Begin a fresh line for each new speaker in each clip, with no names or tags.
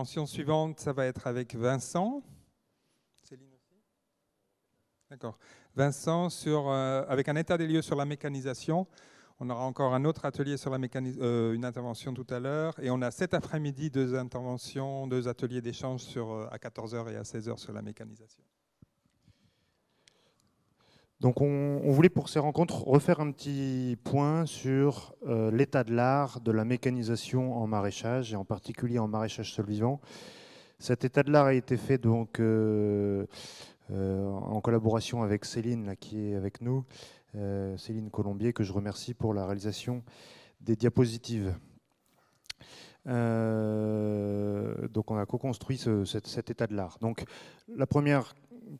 L'intervention suivante, ça va être avec Vincent. Céline aussi D'accord. Vincent, sur, euh, avec un état des lieux sur la mécanisation. On aura encore un autre atelier sur la mécanisation, euh, une intervention tout à l'heure. Et on a cet après-midi deux interventions, deux ateliers d'échange sur, euh, à 14h et à 16h sur la mécanisation. Donc on, voulait pour ces rencontres refaire un petit point sur euh, l'état de l'art de la mécanisation en maraîchage et en particulier en maraîchage sol vivant. Cet état de l'art a été fait donc euh, euh, en collaboration avec Céline qui est avec nous, Céline Colombier que je remercie pour la réalisation des diapositives. donc on a co-construit cet, état de l'art. Donc la première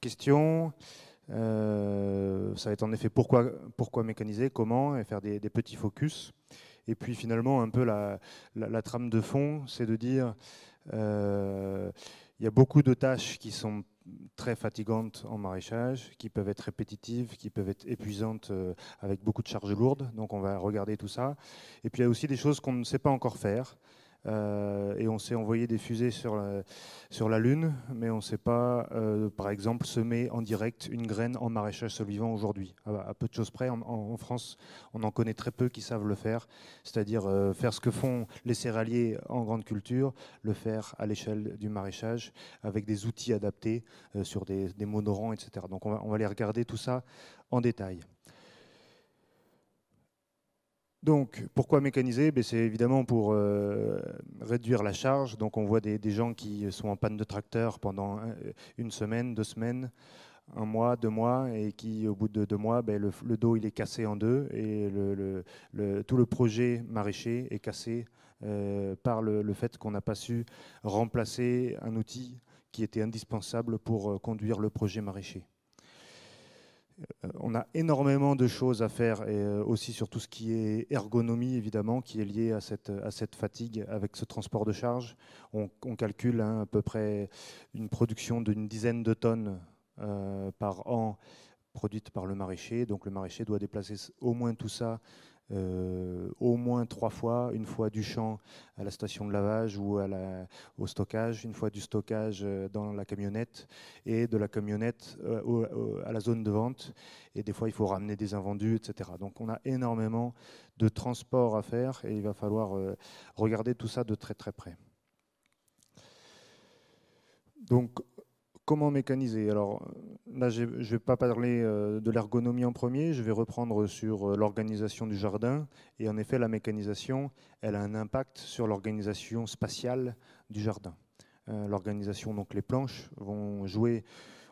question, euh, ça va être en effet pourquoi, pourquoi mécaniser, comment, et faire des, petits focus. Et puis finalement, un peu la, trame de fond, c'est de dire, euh, il y a beaucoup de tâches qui sont très fatigantes en maraîchage, qui peuvent être répétitives, qui peuvent être épuisantes euh, avec beaucoup de charges lourdes. Donc on va regarder tout ça. Et puis il y a aussi des choses qu'on ne sait pas encore faire. Euh, et on s'est envoyé des fusées sur la, sur la Lune, mais on ne sait pas, euh, par exemple, semer en direct une graine en maraîchage survivant aujourd'hui. À, peu de choses près, en, France, on en connaît très peu qui savent le faire, c'est-à-dire euh, faire ce que font les céréaliers en grande culture, le faire à l'échelle du maraîchage avec des outils adaptés sur des, des etc. Donc on on va aller regarder tout ça en détail. Donc, pourquoi mécaniser ben, C'est évidemment pour euh, réduire la charge. Donc, on voit des, gens qui sont en panne de tracteur pendant euh, une semaine, deux semaines, un mois, deux mois, et qui, au bout de deux mois, ben, le, dos il est cassé en deux et le, tout le projet maraîcher est cassé euh, par le, fait qu'on n'a pas su remplacer un outil qui était indispensable pour conduire le projet maraîcher. Euh, on a énormément de choses à faire, et euh, aussi sur tout ce qui est ergonomie, évidemment, qui est lié à cette, fatigue avec ce transport de charge. On, calcule hein, à peu près une production d'une dizaine de tonnes euh, par an produite par le maraîcher. Donc le maraîcher doit déplacer au moins tout ça euh, au moins trois fois, une fois du champ à la station de lavage ou à la, au stockage, une fois du stockage euh, dans la camionnette et de la camionnette euh, à la zone de vente. Et des fois, il faut ramener des invendus, etc. Donc on a énormément de transports à faire et il va falloir regarder tout ça de très très près. Donc comment mécaniser Alors euh, là, je ne vais pas parler euh, de l'ergonomie en premier, je vais reprendre sur euh, l'organisation du jardin. Et en effet, la mécanisation, elle a un impact sur l'organisation spatiale du jardin. l'organisation, donc les planches, vont jouer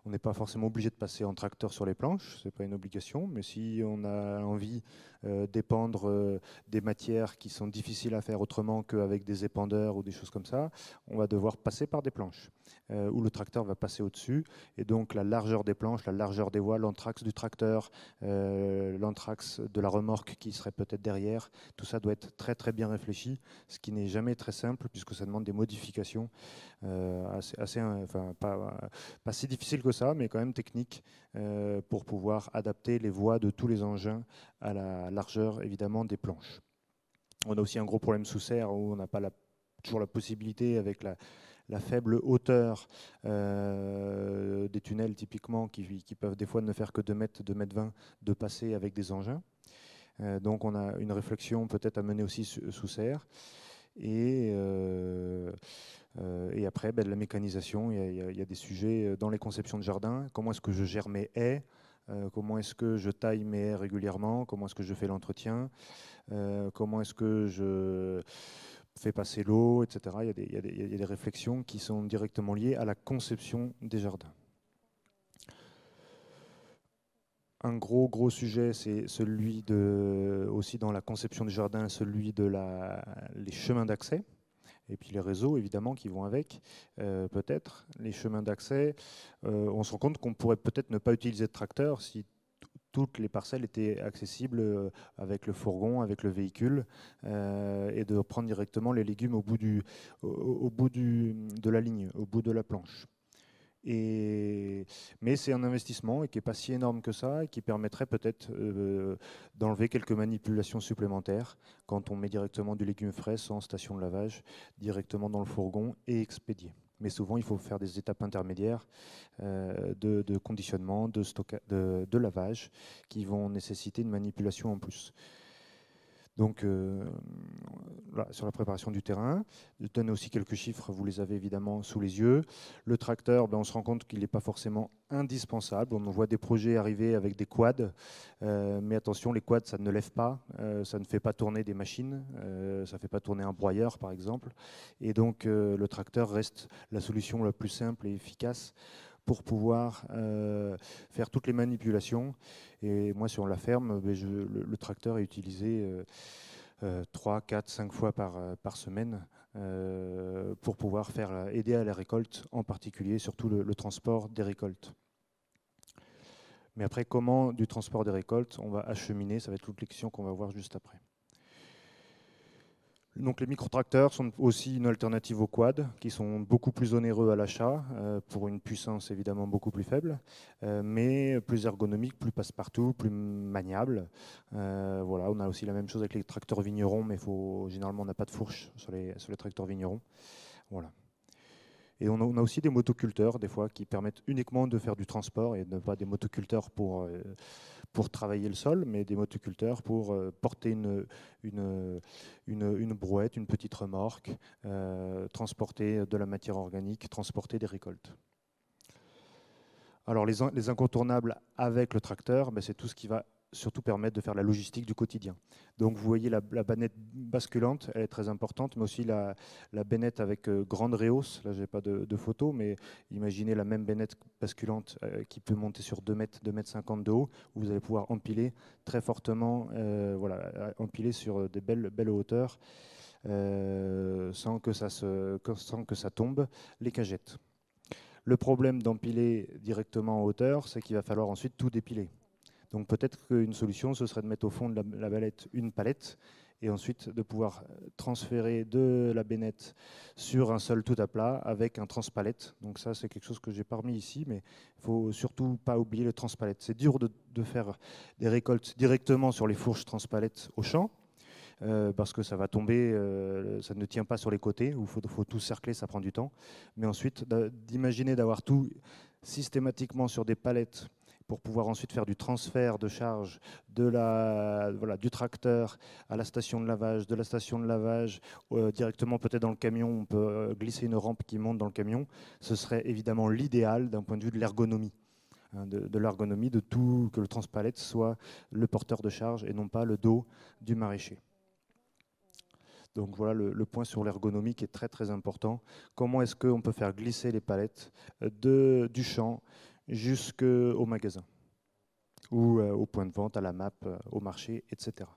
on n'est pas forcément obligé de passer en tracteur sur les planches, ce n'est pas une obligation, mais si on a envie euh, d'épandre euh, des matières qui sont difficiles à faire autrement qu'avec des épandeurs ou des choses comme ça, on va devoir passer par des planches, euh, où le tracteur va passer au-dessus, et donc la largeur des planches, la largeur des voies, l'anthrax du tracteur, l'anthrax de la remorque qui serait peut-être derrière, tout ça doit être très très bien réfléchi, ce qui n'est jamais très simple, puisque ça demande des modifications assez, pas, pas si difficiles que ça, mais quand même technique, euh, pour pouvoir adapter les voies de tous les engins à la largeur évidemment des planches. On a aussi un gros problème sous serre où on n'a pas toujours la possibilité avec la, faible hauteur euh, des tunnels typiquement qui, peuvent des fois ne faire que 2 mètres, 2 mètres 20 de passer avec des engins. Euh, donc on a une réflexion peut-être à mener aussi sous serre. Euh, euh, et, après, ben, de la mécanisation, il y, a des sujets euh, dans les conceptions de jardin. Comment est-ce que je gère mes haies Comment est-ce que je taille mes haies régulièrement Comment est-ce que je fais l'entretien Comment est-ce que je fais passer l'eau, etc. Il y, a des réflexions qui sont directement liées à la conception des jardins. Un gros, gros sujet, c'est celui de, aussi dans la conception du jardin, celui de la, les chemins d'accès. Et puis les réseaux, évidemment, qui vont avec, euh, peut-être. Les chemins d'accès, euh, on se rend compte qu'on pourrait peut-être ne pas utiliser de tracteur si toutes les parcelles étaient accessibles euh, avec le fourgon, avec le véhicule, et de prendre directement les légumes au bout, du, au, bout du, de la ligne, au bout de la planche mais c'est un investissement et qui n'est pas si énorme que ça et qui permettrait peut-être euh, d'enlever quelques manipulations supplémentaires quand on met directement du légume frais en station de lavage, directement dans le fourgon et expédié. Mais souvent, il faut faire des étapes intermédiaires euh, de, conditionnement, de, de lavage, qui vont nécessiter une manipulation en plus. Donc, euh, sur la préparation du terrain, je donne aussi quelques chiffres, vous les avez évidemment sous les yeux. Le tracteur, ben, on se rend compte qu'il n'est pas forcément indispensable. On voit des projets arriver avec des quads, euh, mais attention, les quads, ça ne lève pas, euh, ça ne fait pas tourner des machines, ça ne fait pas tourner un broyeur, par exemple. Et donc, le tracteur reste la solution la plus simple et efficace pour pouvoir euh, faire toutes les manipulations. Et moi, sur la ferme, ben, le, tracteur est utilisé euh, 3, 4, 5 fois par, euh, semaine euh, pour pouvoir faire, aider à la récolte, en particulier surtout le, transport des récoltes. Mais après, comment du transport des récoltes on va acheminer, ça va être toute qu'on va voir juste après. Donc les microtracteurs sont aussi une alternative aux quads, qui sont beaucoup plus onéreux à l'achat, euh, pour une puissance évidemment beaucoup plus faible, euh, mais plus ergonomique, plus passe-partout, plus maniable. Euh, voilà, on a aussi la même chose avec les tracteurs vignerons, mais faut, généralement on n'a pas de fourche sur les, sur les tracteurs vignerons. Voilà. Et on a, aussi des motoculteurs, des fois, qui permettent uniquement de faire du transport et ne pas des motoculteurs pour, euh, pour travailler le sol, mais des motoculteurs pour euh, porter une, une, une, brouette, une petite remorque, euh, transporter de la matière organique, transporter des récoltes. Alors les, les incontournables avec le tracteur, ben, c'est tout ce qui va surtout permettre de faire la logistique du quotidien. Donc vous voyez la, la bannette basculante, elle est très importante, mais aussi la, la bannette avec euh, grande réhausse. Là, je n'ai pas de, photo, mais imaginez la même bannette basculante euh, qui peut monter sur 2 mètres, 2 mètres 50 de haut, où vous allez pouvoir empiler très fortement, euh, voilà, empiler sur des belles, belles hauteurs, sans, que ça se, sans que ça tombe, les cagettes. Le problème d'empiler directement en hauteur, c'est qu'il va falloir ensuite tout dépiler. Donc peut-être qu'une solution, ce serait de mettre au fond de la, balette une palette et ensuite de pouvoir euh, transférer de la bénette sur un sol tout à plat avec un transpalette. Donc ça, c'est quelque chose que j'ai parmi ici, mais il faut surtout pas oublier le transpalette. C'est dur de, faire des récoltes directement sur les fourches transpalettes au champ, euh, parce que ça va tomber, euh, ça ne tient pas sur les côtés, ou il faut, faut, tout cercler, ça prend du temps. Mais ensuite, d'imaginer d'avoir tout systématiquement sur des palettes pour pouvoir ensuite faire du transfert de charge de la, du tracteur à la station de lavage, de la station de lavage euh, directement peut-être dans le camion, on peut euh, glisser une rampe qui monte dans le camion. Ce serait évidemment l'idéal d'un point de vue de l'ergonomie hein, de, l'ergonomie, de tout, que le transpalette soit le porteur de charge et non pas le dos du maraîcher. Donc voilà le, point sur l'ergonomie qui est très très important. Comment est-ce qu'on peut faire glisser les palettes euh, de, du champ jusqu'au magasin ou euh, au point de vente, à la map, euh, au marché, etc.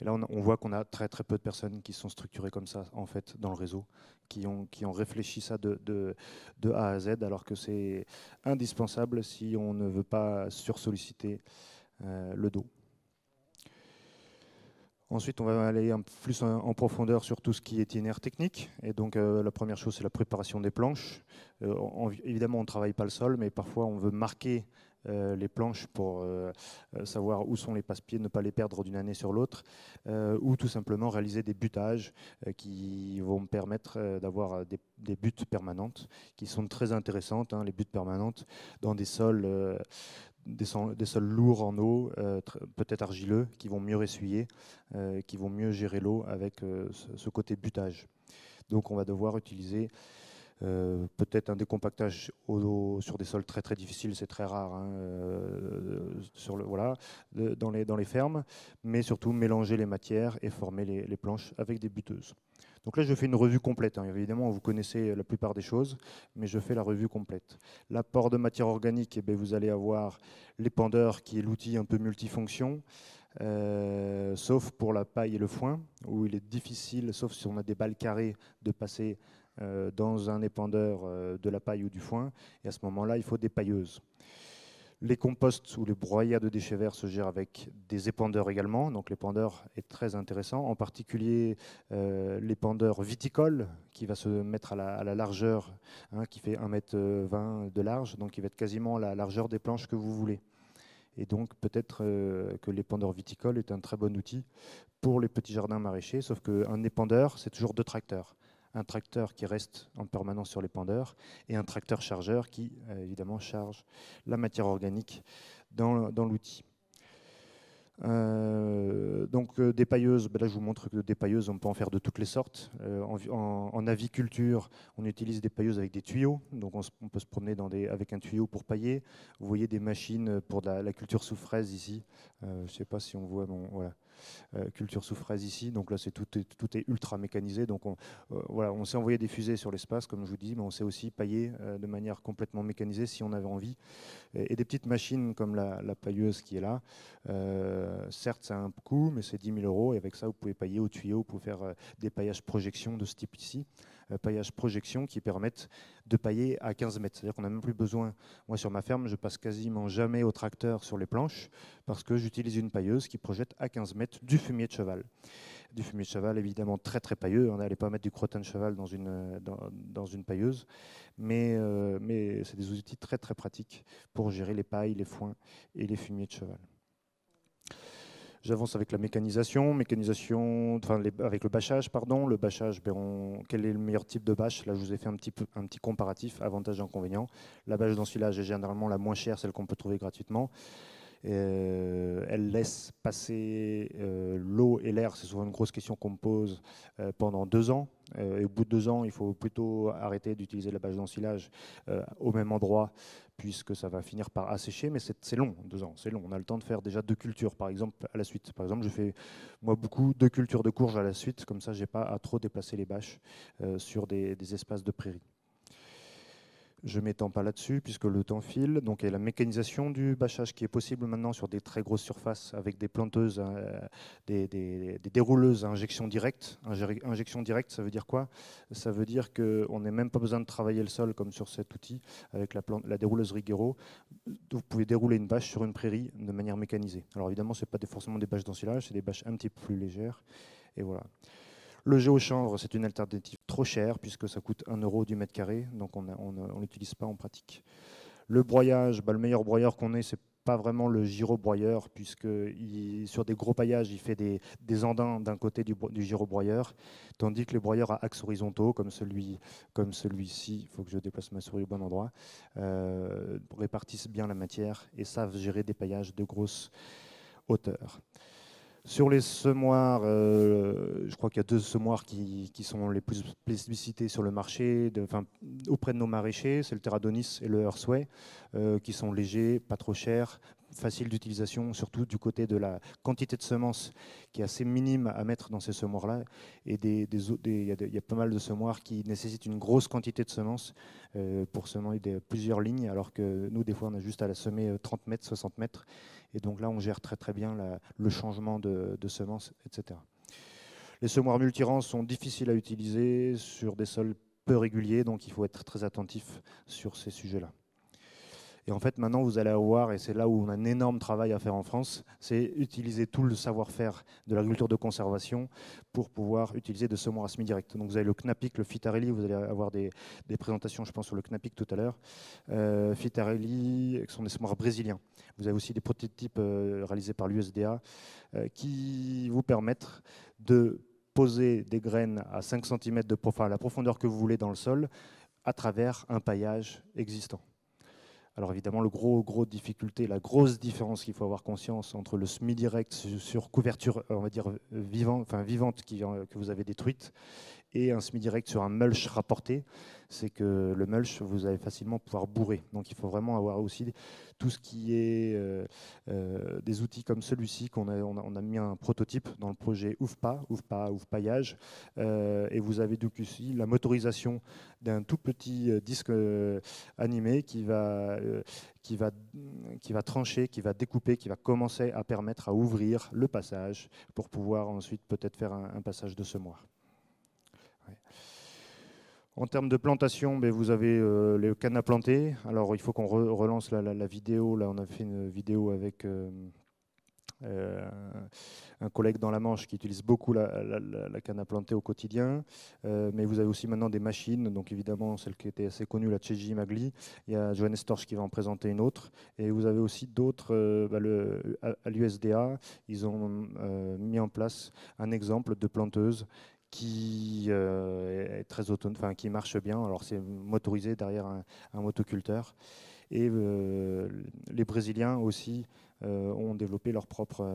Et là, on, voit qu'on a très très peu de personnes qui sont structurées comme ça, en fait, dans le réseau, qui ont, qui ont réfléchi ça de, de, A à Z, alors que c'est indispensable si on ne veut pas sursolliciter euh, le dos. Ensuite, on va aller un, plus en, profondeur sur tout ce qui est itinéraire technique. Et donc, euh, la première chose, c'est la préparation des planches. Euh, évidemment, on ne travaille pas le sol, mais parfois, on veut marquer euh, les planches pour savoir où sont les passe-pieds, ne pas les perdre d'une année sur l'autre, ou tout simplement réaliser des butages qui vont permettre d'avoir des, buts permanentes, qui sont très intéressantes, hein, les buts permanentes, dans des sols, des, sols, lourds en eau, euh, peut-être argileux, qui vont mieux essuyer, euh, qui vont mieux gérer l'eau avec euh, ce côté butage. Donc on va devoir utiliser peut-être un décompactage au, sur des sols très très difficiles, c'est très rare hein, sur le, voilà, dans, les, dans les fermes, mais surtout mélanger les matières et former les planches avec des buteuses. Donc là, je fais une revue complète. Hein. Évidemment, vous connaissez euh, la plupart des choses, mais je fais la revue complète. L'apport de matière organique, eh ben, vous allez avoir l'épandeur, qui est l'outil un peu multifonction, euh, sauf pour la paille et le foin, où il est difficile, sauf si on a des balles carrées, de passer euh, dans un épandeur de la paille ou du foin. Et à ce moment-là, il faut des pailleuses. Les composts ou les broyats de déchets verts se gèrent avec des épandeurs également. Donc l'épandeur est très intéressant, en particulier euh, l'épandeur viticole qui va se mettre à la, largeur, hein, qui fait 1,20 m de large, donc qui va être quasiment la largeur des planches que vous voulez. Et donc peut-être euh, que l'épandeur viticole est un très bon outil pour les petits jardins maraîchers, sauf qu'un épandeur, c'est toujours deux tracteurs un tracteur qui reste en permanence sur les pendeurs et un tracteur chargeur qui, euh, évidemment, charge la matière organique dans, l'outil. Euh, donc euh, des pailleuses, ben là je vous montre que des pailleuses on peut en faire de toutes les sortes. en, aviculture, on utilise des pailleuses avec des tuyaux, donc on, peut se promener avec un tuyau pour pailler. Vous voyez des machines pour la, culture sous fraise ici. je ne sais pas si on voit, bon, voilà. Euh, culture sous fraise ici. Donc là, c'est tout, tout est ultra mécanisé. Donc on, euh, voilà, on s'est envoyé des fusées sur l'espace, comme je vous dis, mais on s'est aussi paillé euh, de manière complètement mécanisée si on avait envie. Et, des petites machines comme la, pailleuse qui est là, certes, ça un coût, mais c'est 10 000 euros. Et avec ça, vous pouvez pailler au tuyau, vous pouvez faire des paillages projection de ce type ici. Euh, paillage projection qui permettent de pailler à 15 mètres. C'est-à-dire qu'on n'a même plus besoin, moi sur ma ferme, je passe quasiment jamais au tracteur sur les planches parce que j'utilise une pailleuse qui projette à 15 mètres du fumier de cheval. Du fumier de cheval évidemment très très pailleux, on n'allait pas mettre du crottin de cheval dans une, dans, une pailleuse, mais, euh, mais c'est des outils très très pratiques pour gérer les pailles, les foins et les fumiers de cheval. J'avance avec la mécanisation, mécanisation, enfin avec le bâchage, pardon. Le bâchage, ben, quel est le meilleur type de bâche Là, je vous ai fait un petit, un petit comparatif, avantages et inconvénients. La bâche d'ensilage est généralement la moins chère, celle qu'on peut trouver gratuitement. Euh, elle laisse passer euh, l'eau et l'air, c'est souvent une grosse question qu'on me pose, euh, pendant deux ans. et au bout de deux ans, il faut plutôt arrêter d'utiliser la bâche d'ensilage au même endroit, puisque ça va finir par assécher, mais c'est long, deux ans, c'est long. On a le temps de faire déjà deux cultures, par exemple, à la suite. Par exemple, je fais, moi, beaucoup deux cultures de courge à la suite, comme ça, j'ai pas à trop déplacer les bâches sur des espaces de prairie. Je ne m'étends pas là-dessus puisque le temps file. Donc, il y a la mécanisation du bâchage qui est possible maintenant sur des très grosses surfaces avec des planteuses, euh, des, dérouleuses à injection directe. Injection directe, ça veut dire quoi Ça veut dire qu'on n'a même pas besoin de travailler le sol comme sur cet outil avec la, plante, la dérouleuse Rigero. Vous pouvez dérouler une bâche sur une prairie de manière mécanisée. Alors, évidemment, ce n'est pas forcément des bâches d'ensilage, c'est des bâches un petit peu plus légères. Et voilà. Le géochanvre c'est une alternative trop chère puisque ça coûte 1 euro du mètre carré, donc on ne l'utilise pas en pratique. Le broyage, bah, le meilleur broyeur qu'on ait, c'est pas vraiment le gyrobroyeur, puisque sur des gros paillages, il fait des, andins d'un côté du, du gyrobroyeur, tandis que les broyeurs à axes horizontaux, comme celui-ci, comme celui il faut que je déplace ma souris au bon endroit, euh, répartissent bien la matière et savent gérer des paillages de grosse hauteur. Sur les semoirs, euh, crois qu'il y a deux semoirs qui, qui, sont les plus plébiscités sur le marché, auprès de nos maraîchers, c'est le Terradonis et le Hersway, euh, qui sont légers, pas trop chers, faciles d'utilisation, surtout du côté de la quantité de semences qui est assez minime à mettre dans ces semoirs-là. Et il des, y, a pas mal de semoirs qui nécessitent une grosse quantité de semences euh, pour semer plusieurs lignes, alors que nous, des fois, on a juste à la semer 30 euh, mètres, 60 mètres. Et donc là, on gère très très bien le changement de, de semences, etc. Les semoirs multirans sont difficiles à utiliser sur des sols peu réguliers, donc il faut être très attentif sur ces sujets-là. Et en fait, maintenant, vous allez avoir, et c'est là où on a un énorme travail à faire en France, c'est utiliser tout le savoir-faire de l'agriculture de conservation pour pouvoir utiliser de semoirs à semis direct. Donc vous avez le Knapik, le Fitarelli, vous allez avoir des, présentations, je pense, sur le Knapik tout à l'heure. Euh, Fitarelli, qui sont des semoirs brésiliens. Vous avez aussi des prototypes euh, réalisés par l'USDA euh, qui vous permettent de poser des graines à 5 cm de profondeur, à la profondeur que vous voulez dans le sol, à travers un paillage existant. Alors évidemment, le gros, gros difficulté, la grosse différence qu'il faut avoir conscience entre le semi direct sur couverture, euh, on va dire vivant, enfin vivante que vous avez détruite, et un semi-direct sur un mulch rapporté, c'est que le mulch, vous allez facilement pouvoir bourrer. Donc il faut vraiment avoir aussi tout ce qui est euh, euh, des outils comme celui-ci, qu'on a, on a, mis un prototype dans le projet OUFPA, OUFPA, OUFPAillage, euh, et vous avez donc ici la motorisation d'un tout petit euh, disque animé qui va, qui, qui va trancher, qui va découper, qui va commencer à permettre à ouvrir le passage pour pouvoir ensuite peut-être faire un, un passage de semoir. En termes de plantation, ben, vous avez euh, les cannes à planter. Alors, il faut qu'on relance la, vidéo. Là, on a fait une vidéo avec euh, euh, un collègue dans la Manche qui utilise beaucoup la, canne à planter au quotidien. mais vous avez aussi maintenant des machines, donc évidemment celle qui était assez connue, la Cheji Magli. Il y a Johannes Torch qui va en présenter une autre. Et vous avez aussi d'autres, bah, à l'USDA, ils ont mis en place un exemple de planteuse qui euh, est très autonome, enfin, qui marche bien. Alors c'est motorisé derrière un, motoculteur. Et euh, les Brésiliens aussi euh, ont développé leurs propres,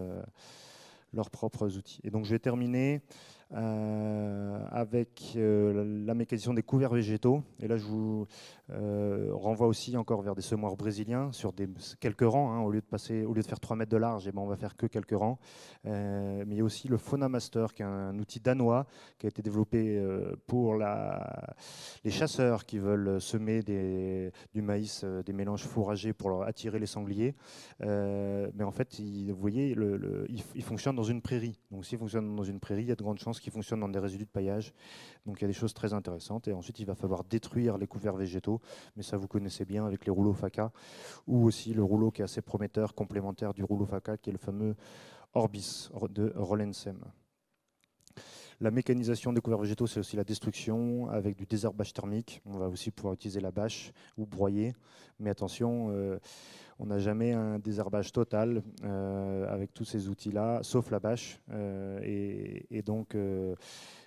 leurs propres outils. Et donc je vais terminer avec la mécanisation des couverts végétaux. Et là je vous, euh, on renvoie aussi encore vers des semoirs brésiliens sur des, quelques rangs. Hein, au, lieu de passer, au lieu de faire 3 mètres de large, et eh ben on va faire que quelques rangs. Euh, mais il y a aussi le master qui est un outil danois qui a été développé euh, pour la, les chasseurs qui veulent semer des, du maïs, des mélanges fourragés pour leur attirer les sangliers. mais en fait, vous voyez, le, il, fonctionne dans une prairie. Donc s'il fonctionne dans une prairie, il y a de grandes chances qu'il fonctionne dans des résidus de paillage. Donc il y a des choses très intéressantes. Et ensuite, il va falloir détruire les couverts végétaux. Mais ça, vous connaissez bien avec les rouleaux FACA, ou aussi le rouleau qui est assez prometteur, complémentaire du rouleau FACA, qui est le fameux Orbis de Rollensem. La mécanisation des couverts végétaux, c'est aussi la destruction avec du désherbage thermique. On va aussi pouvoir utiliser la bâche ou broyer. Mais attention, euh, on n'a jamais un désherbage total euh, avec tous ces outils-là, sauf la bâche. Euh, et, donc,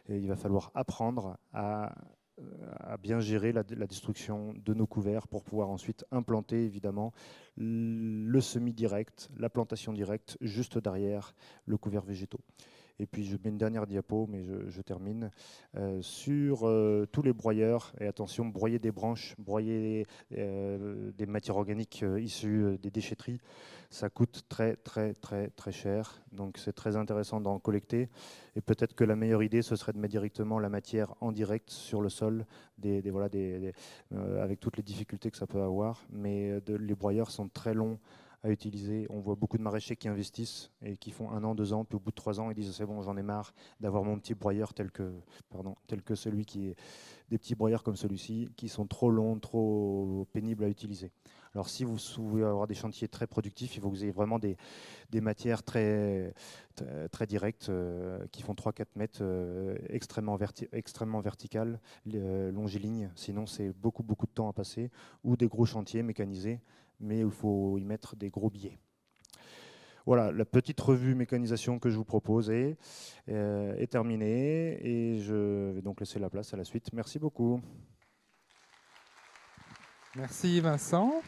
il va falloir apprendre à bien gérer la, la, destruction de nos couverts pour pouvoir ensuite implanter évidemment le semi-direct, la plantation directe juste derrière le couvert végétaux. Et puis je mets une dernière diapo, mais je, termine, euh, sur euh, tous les broyeurs. Et attention, broyer des branches, broyer euh, des matières organiques issues des déchetteries, ça coûte très très très très cher. Donc c'est très intéressant d'en collecter. Et peut-être que la meilleure idée, ce serait de mettre directement la matière en direct sur le sol, des voilà, avec toutes les difficultés que ça peut avoir. Mais de, les broyeurs sont très longs à utiliser. On voit beaucoup de maraîchers qui investissent et qui font un an, deux ans, puis au bout de trois ans, ils disent c'est bon, j'en ai marre d'avoir mon petit broyeur tel que, pardon, tel que celui qui est des petits broyeurs comme celui-ci, qui sont trop longs, trop pénibles à utiliser. Alors si vous voulez avoir des chantiers très productifs, il faut que vous ayez vraiment des, matières très, très, directes euh, qui font 3-4 mètres, euh, extrêmement, extrêmement verticales, euh, longilignes. Sinon, c'est beaucoup, beaucoup de temps à passer. Ou des gros chantiers mécanisés mais il faut y mettre des gros billets. Voilà, la petite revue mécanisation que je vous propose est, euh, est terminée et je vais donc laisser la place à la suite. Merci beaucoup. Merci Vincent.